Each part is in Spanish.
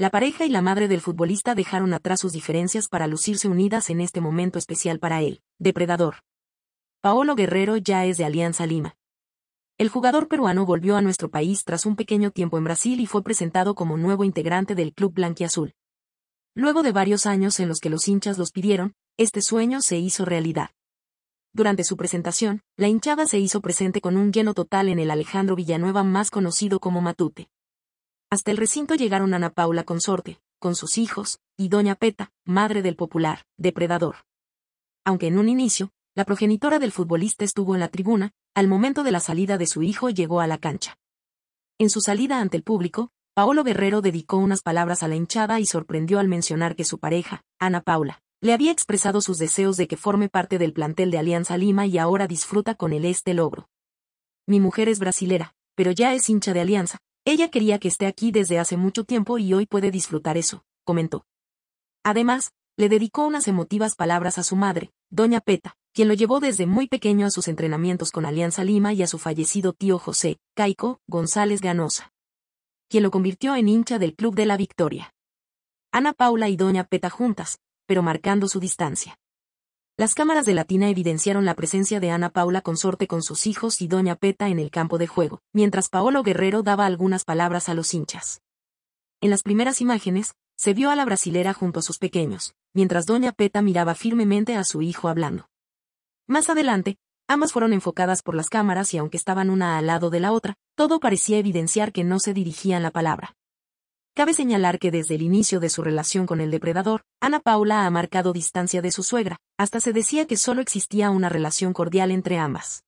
La pareja y la madre del futbolista dejaron atrás sus diferencias para lucirse unidas en este momento especial para él, depredador. Paolo Guerrero ya es de Alianza Lima. El jugador peruano volvió a nuestro país tras un pequeño tiempo en Brasil y fue presentado como nuevo integrante del club blanquiazul. Luego de varios años en los que los hinchas los pidieron, este sueño se hizo realidad. Durante su presentación, la hinchada se hizo presente con un lleno total en el Alejandro Villanueva más conocido como Matute. Hasta el recinto llegaron Ana Paula consorte, con sus hijos, y Doña Peta, madre del popular, depredador. Aunque en un inicio, la progenitora del futbolista estuvo en la tribuna, al momento de la salida de su hijo llegó a la cancha. En su salida ante el público, Paolo Guerrero dedicó unas palabras a la hinchada y sorprendió al mencionar que su pareja, Ana Paula, le había expresado sus deseos de que forme parte del plantel de Alianza Lima y ahora disfruta con él este logro. Mi mujer es brasilera, pero ya es hincha de Alianza, ella quería que esté aquí desde hace mucho tiempo y hoy puede disfrutar eso, comentó. Además, le dedicó unas emotivas palabras a su madre, doña Peta, quien lo llevó desde muy pequeño a sus entrenamientos con Alianza Lima y a su fallecido tío José, Caico, González Ganosa, quien lo convirtió en hincha del Club de la Victoria. Ana Paula y doña Peta juntas, pero marcando su distancia. Las cámaras de Latina evidenciaron la presencia de Ana Paula consorte con sus hijos y Doña Peta en el campo de juego, mientras Paolo Guerrero daba algunas palabras a los hinchas. En las primeras imágenes, se vio a la brasilera junto a sus pequeños, mientras Doña Peta miraba firmemente a su hijo hablando. Más adelante, ambas fueron enfocadas por las cámaras y aunque estaban una al lado de la otra, todo parecía evidenciar que no se dirigían la palabra. Cabe señalar que desde el inicio de su relación con el depredador, Ana Paula ha marcado distancia de su suegra, hasta se decía que solo existía una relación cordial entre ambas.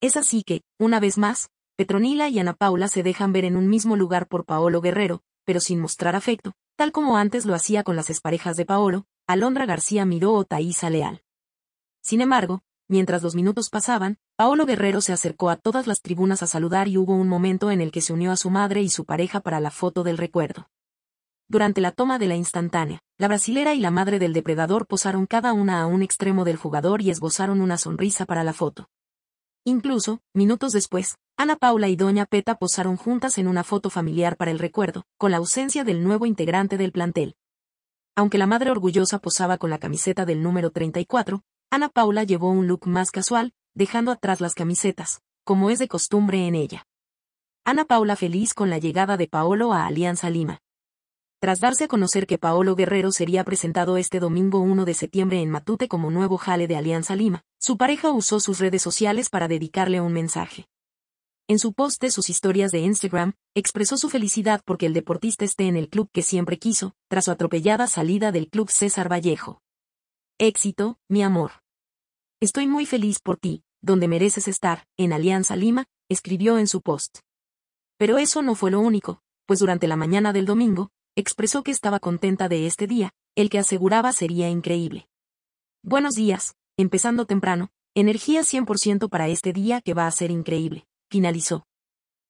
Es así que, una vez más, Petronila y Ana Paula se dejan ver en un mismo lugar por Paolo Guerrero, pero sin mostrar afecto, tal como antes lo hacía con las esparejas de Paolo, Alondra García Miró o Thaísa Leal. Sin embargo, mientras los minutos pasaban, Paolo Guerrero se acercó a todas las tribunas a saludar y hubo un momento en el que se unió a su madre y su pareja para la foto del recuerdo. Durante la toma de la instantánea, la brasilera y la madre del depredador posaron cada una a un extremo del jugador y esbozaron una sonrisa para la foto. Incluso, minutos después, Ana Paula y Doña Peta posaron juntas en una foto familiar para el recuerdo, con la ausencia del nuevo integrante del plantel. Aunque la madre orgullosa posaba con la camiseta del número 34, Ana Paula llevó un look más casual, dejando atrás las camisetas, como es de costumbre en ella. Ana Paula feliz con la llegada de Paolo a Alianza Lima. Tras darse a conocer que Paolo Guerrero sería presentado este domingo 1 de septiembre en Matute como nuevo jale de Alianza Lima, su pareja usó sus redes sociales para dedicarle un mensaje. En su post de sus historias de Instagram, expresó su felicidad porque el deportista esté en el club que siempre quiso, tras su atropellada salida del club César Vallejo. Éxito, mi amor. Estoy muy feliz por ti, donde mereces estar, en Alianza Lima, escribió en su post. Pero eso no fue lo único, pues durante la mañana del domingo, expresó que estaba contenta de este día, el que aseguraba sería increíble. Buenos días, empezando temprano, energía 100% para este día que va a ser increíble, finalizó.